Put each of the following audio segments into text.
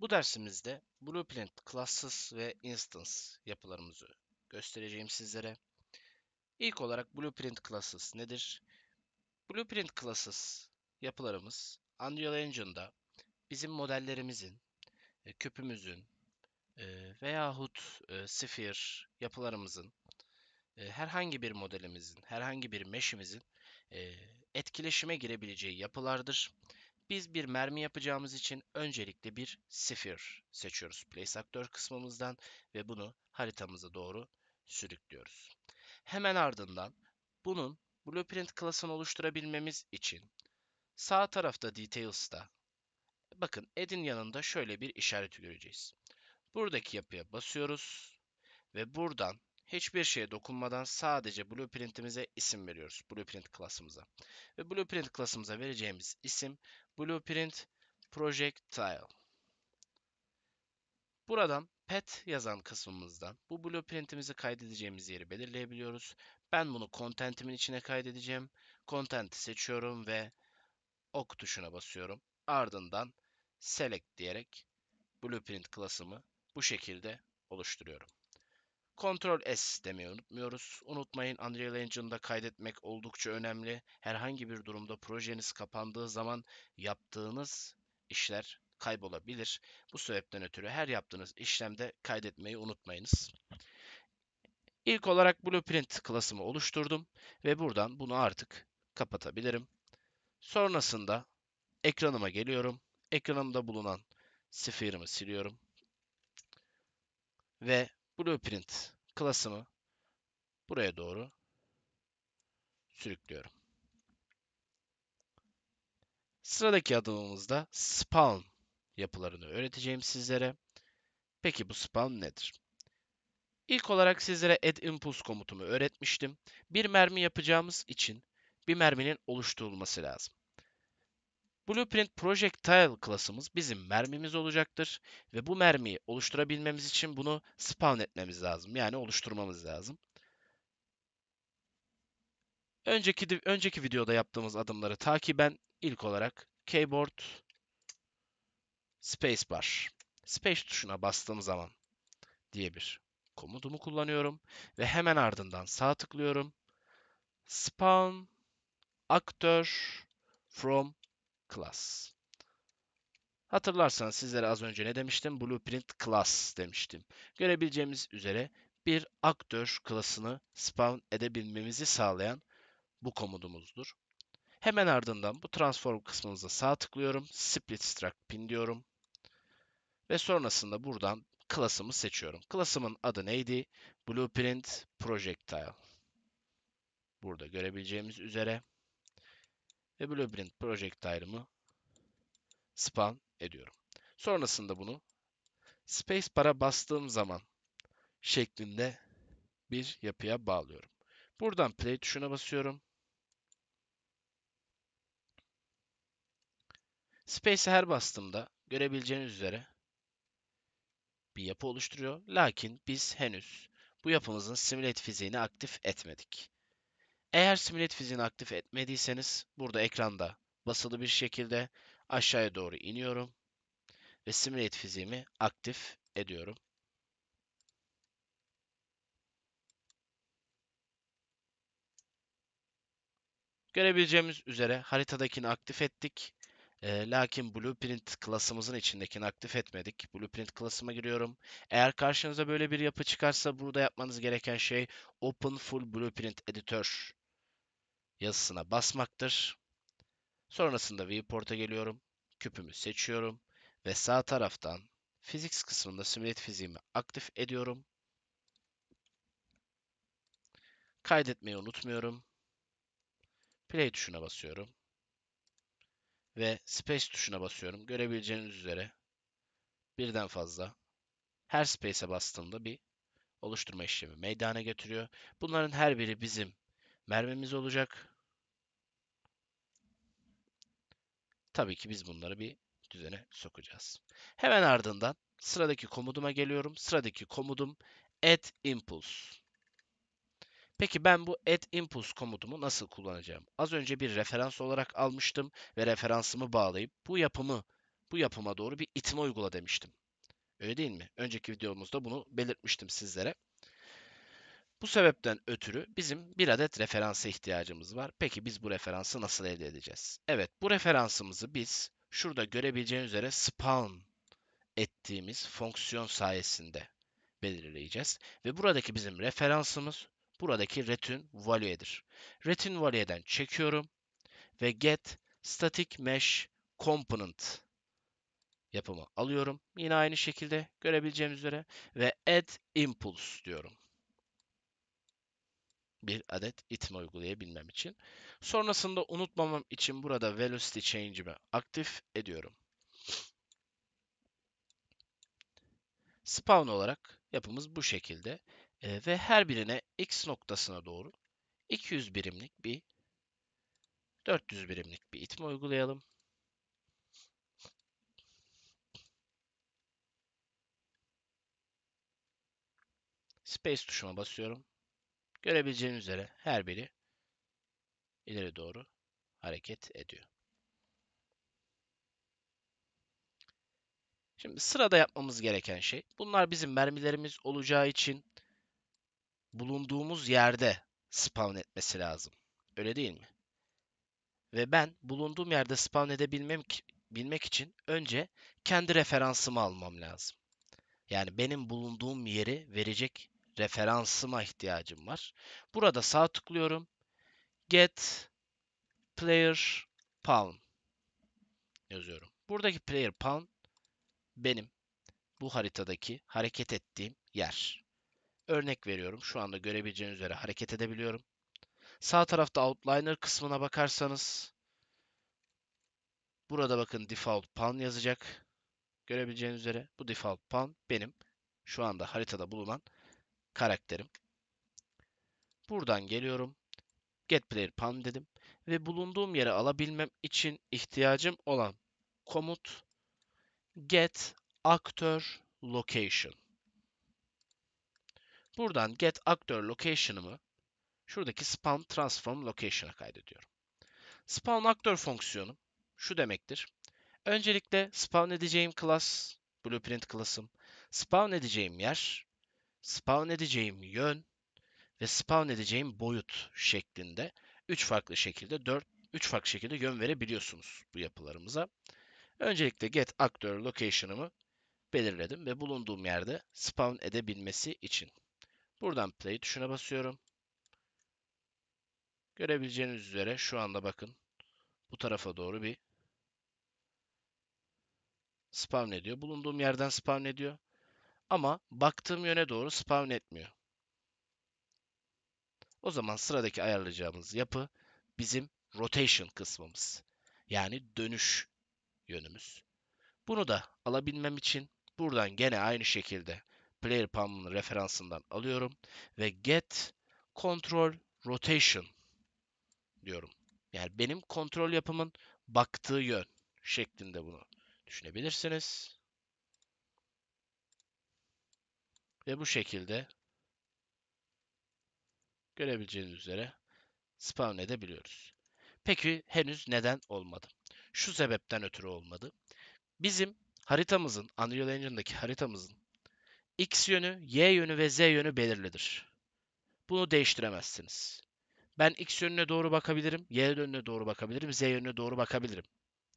Bu dersimizde Blueprint Classes ve Instance yapılarımızı göstereceğim sizlere. İlk olarak Blueprint Classes nedir? Blueprint Classes yapılarımız Unreal Engine'da bizim modellerimizin, e, küpümüzün e, veyahut e, sphere yapılarımızın herhangi bir modelimizin, herhangi bir mesh'imizin etkileşime girebileceği yapılardır. Biz bir mermi yapacağımız için öncelikle bir sphere seçiyoruz place aktör kısmımızdan ve bunu haritamıza doğru sürüklüyoruz. Hemen ardından bunun blueprint klasını oluşturabilmemiz için sağ tarafta details'ta bakın edin yanında şöyle bir işareti göreceğiz. Buradaki yapıya basıyoruz ve buradan hiçbir şeye dokunmadan sadece blueprintimize isim veriyoruz. Blueprint klasımıza. Ve blueprint klasımıza vereceğimiz isim Blueprint Projectile. Buradan pet yazan kısmımızda bu blueprintimizi kaydedeceğimiz yeri belirleyebiliyoruz. Ben bunu content'imin içine kaydedeceğim. Content'i seçiyorum ve ok tuşuna basıyorum. Ardından select diyerek blueprint klasımı bu şekilde oluşturuyorum. Ctrl S demeyi unutmuyoruz. Unutmayın Unreal Engine'da kaydetmek oldukça önemli. Herhangi bir durumda projeniz kapandığı zaman yaptığınız işler kaybolabilir. Bu sebepten ötürü her yaptığınız işlemde kaydetmeyi unutmayınız. İlk olarak Blueprint klasımı oluşturdum ve buradan bunu artık kapatabilirim. Sonrasında ekranıma geliyorum. Ekranımda bulunan sıfırımı siliyorum. Ve Blueprint klasımı buraya doğru sürüklüyorum. Sıradaki adımımızda spawn yapılarını öğreteceğim sizlere. Peki bu spawn nedir? İlk olarak sizlere add impulse komutumu öğretmiştim. Bir mermi yapacağımız için bir merminin oluşturulması lazım. Blueprint Projectile klasımız bizim mermimiz olacaktır ve bu mermiyi oluşturabilmemiz için bunu spawn etmemiz lazım. Yani oluşturmamız lazım. Önceki önceki videoda yaptığımız adımları takiben ilk olarak keyboard spacebar space tuşuna bastığım zaman diye bir komutumu kullanıyorum ve hemen ardından sağ tıklıyorum. Spawn actor from class. Hatırlarsanız sizlere az önce ne demiştim? Blueprint class demiştim. Görebileceğimiz üzere bir aktör klasını spawn edebilmemizi sağlayan bu komutumuzdur. Hemen ardından bu transform kısmımıza sağ tıklıyorum. Split struct pin diyorum. Ve sonrasında buradan klasımı seçiyorum. Klasımın adı neydi? Blueprint Projectile. Burada görebileceğimiz üzere ve Blueprint Project Projectile'ımı spawn ediyorum. Sonrasında bunu space para bastığım zaman şeklinde bir yapıya bağlıyorum. Buradan play tuşuna basıyorum. Space'e her bastığımda görebileceğiniz üzere bir yapı oluşturuyor. Lakin biz henüz bu yapımızın simulate fiziğini aktif etmedik. Eğer simület fiziğini aktif etmediyseniz burada ekranda basılı bir şekilde aşağıya doğru iniyorum ve simület fiziğimi aktif ediyorum. Görebileceğimiz üzere haritadakini aktif ettik. E, lakin Blueprint klasımızın içindekini aktif etmedik. Blueprint klasıma giriyorum. Eğer karşınıza böyle bir yapı çıkarsa burada yapmanız gereken şey Open Full Blueprint Editor yazısına basmaktır. Sonrasında viewport'a geliyorum. Küpümü seçiyorum ve sağ taraftan Physics kısmında simület fiziğimi aktif ediyorum. Kaydetmeyi unutmuyorum. Play tuşuna basıyorum. Ve Space tuşuna basıyorum. Görebileceğiniz üzere birden fazla her Space'e bastığımda bir oluşturma işlemi meydana getiriyor. Bunların her biri bizim mermimiz olacak. Tabii ki biz bunları bir düzene sokacağız. Hemen ardından sıradaki komuduma geliyorum. Sıradaki komudum add impulse. Peki ben bu add impulse komutumu nasıl kullanacağım? Az önce bir referans olarak almıştım ve referansımı bağlayıp bu yapımı bu yapıma doğru bir itme uygula demiştim. Öyle değil mi? Önceki videomuzda bunu belirtmiştim sizlere. Bu sebepten ötürü bizim bir adet referansa ihtiyacımız var. Peki biz bu referansı nasıl elde edeceğiz? Evet bu referansımızı biz şurada görebileceğiniz üzere spawn ettiğimiz fonksiyon sayesinde belirleyeceğiz. Ve buradaki bizim referansımız buradaki return value'dir. Return value'den çekiyorum ve get static mesh component yapımı alıyorum. Yine aynı şekilde görebileceğimiz üzere ve add impulse diyorum bir adet itme uygulayabilmem için. Sonrasında unutmamam için burada velocity change'imi aktif ediyorum. Spawn olarak yapımız bu şekilde e, ve her birine x noktasına doğru 200 birimlik bir 400 birimlik bir itme uygulayalım. Space tuşuna basıyorum. Görebileceğiniz üzere her biri ileri doğru hareket ediyor. Şimdi sırada yapmamız gereken şey, bunlar bizim mermilerimiz olacağı için bulunduğumuz yerde spawn etmesi lazım. Öyle değil mi? Ve ben bulunduğum yerde spawn edebilmem bilmek için önce kendi referansımı almam lazım. Yani benim bulunduğum yeri verecek referansıma ihtiyacım var. Burada sağ tıklıyorum. Get player pound yazıyorum. Buradaki player pound benim bu haritadaki hareket ettiğim yer. Örnek veriyorum. Şu anda görebileceğiniz üzere hareket edebiliyorum. Sağ tarafta outliner kısmına bakarsanız burada bakın default pan yazacak. Görebileceğiniz üzere bu default pan benim şu anda haritada bulunan karakterim. Buradan geliyorum. Get player pan dedim. Ve bulunduğum yere alabilmem için ihtiyacım olan komut get actor location. Buradan get actor location'ımı şuradaki spawn transform location'a kaydediyorum. Spawn actor fonksiyonu şu demektir. Öncelikle spawn edeceğim class, blueprint class'ım, spawn edeceğim yer spawn edeceğim yön ve spawn edeceğim boyut şeklinde 3 farklı şekilde 4 3 farklı şekilde yön verebiliyorsunuz bu yapılarımıza. Öncelikle get actor location'ımı belirledim ve bulunduğum yerde spawn edebilmesi için. Buradan play tuşuna basıyorum. Görebileceğiniz üzere şu anda bakın bu tarafa doğru bir spawn ediyor. Bulunduğum yerden spawn ediyor. Ama baktığım yöne doğru spawn etmiyor. O zaman sıradaki ayarlayacağımız yapı bizim rotation kısmımız. Yani dönüş yönümüz. Bunu da alabilmem için buradan gene aynı şekilde player palm'ın referansından alıyorum ve get control rotation diyorum. Yani benim kontrol yapımın baktığı yön şeklinde bunu düşünebilirsiniz. Ve bu şekilde görebileceğiniz üzere spawn edebiliyoruz. Peki henüz neden olmadı? Şu sebepten ötürü olmadı. Bizim haritamızın, Unreal Engine'daki haritamızın X yönü, Y yönü ve Z yönü belirlidir. Bunu değiştiremezsiniz. Ben X yönüne doğru bakabilirim, Y yönüne doğru bakabilirim, Z yönüne doğru bakabilirim.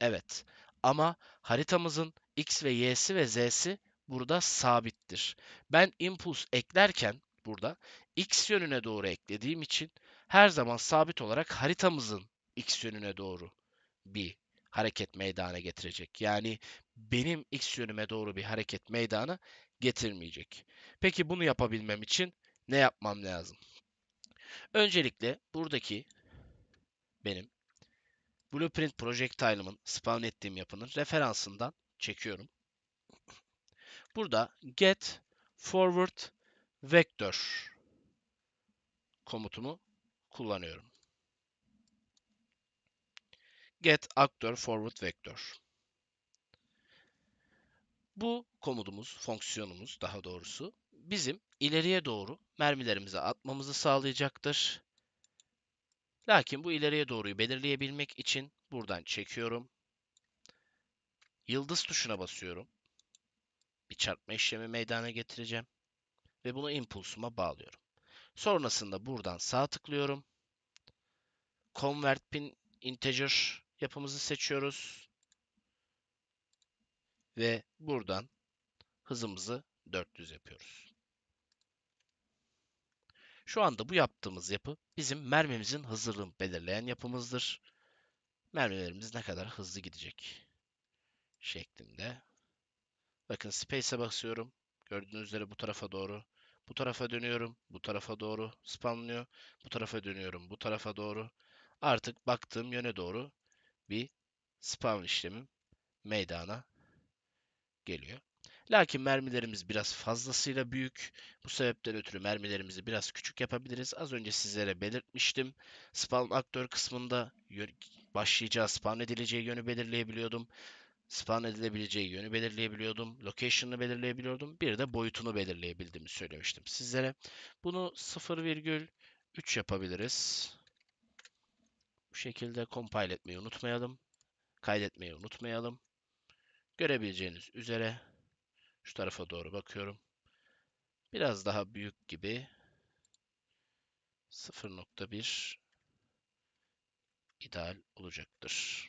Evet. Ama haritamızın X ve Y'si ve Z'si burada sabittir. Ben impuls eklerken burada x yönüne doğru eklediğim için her zaman sabit olarak haritamızın x yönüne doğru bir hareket meydana getirecek. Yani benim x yönüme doğru bir hareket meydana getirmeyecek. Peki bunu yapabilmem için ne yapmam lazım? Öncelikle buradaki benim Blueprint Projectile'ımın spawn ettiğim yapının referansından çekiyorum. Burada get forward vector komutunu kullanıyorum. Get actor forward vector Bu komutumuz, fonksiyonumuz daha doğrusu bizim ileriye doğru mermilerimizi atmamızı sağlayacaktır. Lakin bu ileriye doğruyu belirleyebilmek için buradan çekiyorum. Yıldız tuşuna basıyorum bir çarpma işlemi meydana getireceğim ve bunu impulsuma bağlıyorum. Sonrasında buradan sağ tıklıyorum. Convert pin integer yapımızı seçiyoruz. Ve buradan hızımızı 400 yapıyoruz. Şu anda bu yaptığımız yapı bizim mermimizin hızını belirleyen yapımızdır. Mermilerimiz ne kadar hızlı gidecek şeklinde Bakın space'e basıyorum. Gördüğünüz üzere bu tarafa doğru. Bu tarafa dönüyorum. Bu tarafa doğru spamlıyor. Bu tarafa dönüyorum. Bu tarafa doğru. Artık baktığım yöne doğru bir spam işlemim meydana geliyor. Lakin mermilerimiz biraz fazlasıyla büyük. Bu sebepten ötürü mermilerimizi biraz küçük yapabiliriz. Az önce sizlere belirtmiştim. Spawn aktör kısmında başlayacağı spawn edileceği yönü belirleyebiliyordum spawn edilebileceği yönü belirleyebiliyordum. Location'ını belirleyebiliyordum. Bir de boyutunu belirleyebildiğimi söylemiştim sizlere. Bunu 0,3 yapabiliriz. Bu şekilde compile etmeyi unutmayalım. Kaydetmeyi unutmayalım. Görebileceğiniz üzere şu tarafa doğru bakıyorum. Biraz daha büyük gibi 0.1 ideal olacaktır.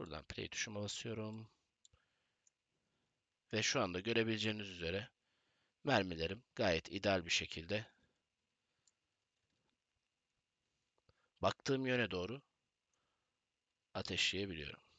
Buradan play tuşuma basıyorum. Ve şu anda görebileceğiniz üzere mermilerim gayet ideal bir şekilde baktığım yöne doğru ateşleyebiliyorum.